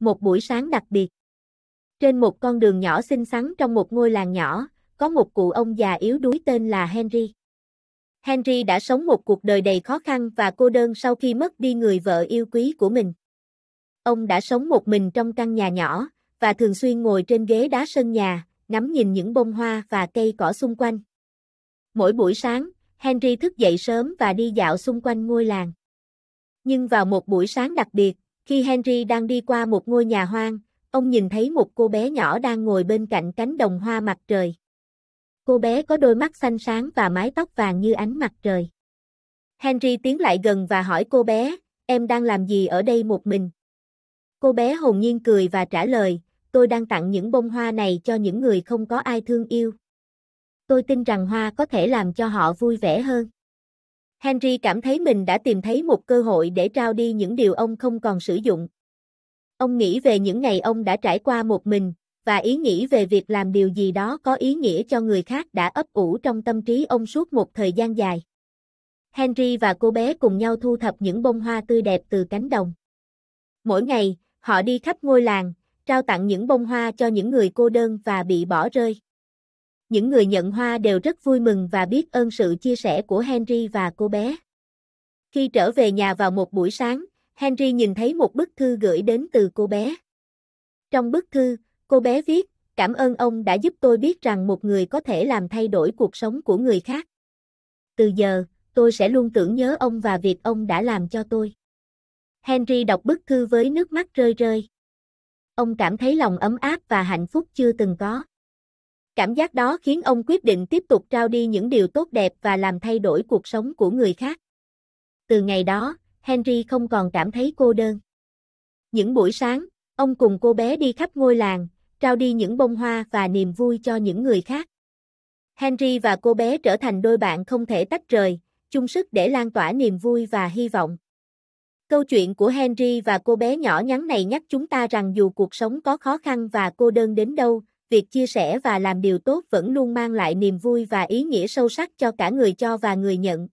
một buổi sáng đặc biệt. Trên một con đường nhỏ xinh xắn trong một ngôi làng nhỏ, có một cụ ông già yếu đuối tên là Henry. Henry đã sống một cuộc đời đầy khó khăn và cô đơn sau khi mất đi người vợ yêu quý của mình. Ông đã sống một mình trong căn nhà nhỏ và thường xuyên ngồi trên ghế đá sân nhà, ngắm nhìn những bông hoa và cây cỏ xung quanh. Mỗi buổi sáng, Henry thức dậy sớm và đi dạo xung quanh ngôi làng. Nhưng vào một buổi sáng đặc biệt, khi Henry đang đi qua một ngôi nhà hoang, ông nhìn thấy một cô bé nhỏ đang ngồi bên cạnh cánh đồng hoa mặt trời. Cô bé có đôi mắt xanh sáng và mái tóc vàng như ánh mặt trời. Henry tiến lại gần và hỏi cô bé, em đang làm gì ở đây một mình? Cô bé hồn nhiên cười và trả lời, tôi đang tặng những bông hoa này cho những người không có ai thương yêu. Tôi tin rằng hoa có thể làm cho họ vui vẻ hơn. Henry cảm thấy mình đã tìm thấy một cơ hội để trao đi những điều ông không còn sử dụng. Ông nghĩ về những ngày ông đã trải qua một mình, và ý nghĩ về việc làm điều gì đó có ý nghĩa cho người khác đã ấp ủ trong tâm trí ông suốt một thời gian dài. Henry và cô bé cùng nhau thu thập những bông hoa tươi đẹp từ cánh đồng. Mỗi ngày, họ đi khắp ngôi làng, trao tặng những bông hoa cho những người cô đơn và bị bỏ rơi những người nhận hoa đều rất vui mừng và biết ơn sự chia sẻ của Henry và cô bé. Khi trở về nhà vào một buổi sáng, Henry nhìn thấy một bức thư gửi đến từ cô bé. Trong bức thư, cô bé viết, cảm ơn ông đã giúp tôi biết rằng một người có thể làm thay đổi cuộc sống của người khác. Từ giờ, tôi sẽ luôn tưởng nhớ ông và việc ông đã làm cho tôi. Henry đọc bức thư với nước mắt rơi rơi. Ông cảm thấy lòng ấm áp và hạnh phúc chưa từng có. Cảm giác đó khiến ông quyết định tiếp tục trao đi những điều tốt đẹp và làm thay đổi cuộc sống của người khác. Từ ngày đó, Henry không còn cảm thấy cô đơn. Những buổi sáng, ông cùng cô bé đi khắp ngôi làng, trao đi những bông hoa và niềm vui cho những người khác. Henry và cô bé trở thành đôi bạn không thể tách rời, chung sức để lan tỏa niềm vui và hy vọng. Câu chuyện của Henry và cô bé nhỏ nhắn này nhắc chúng ta rằng dù cuộc sống có khó khăn và cô đơn đến đâu, việc chia sẻ và làm điều tốt vẫn luôn mang lại niềm vui và ý nghĩa sâu sắc cho cả người cho và người nhận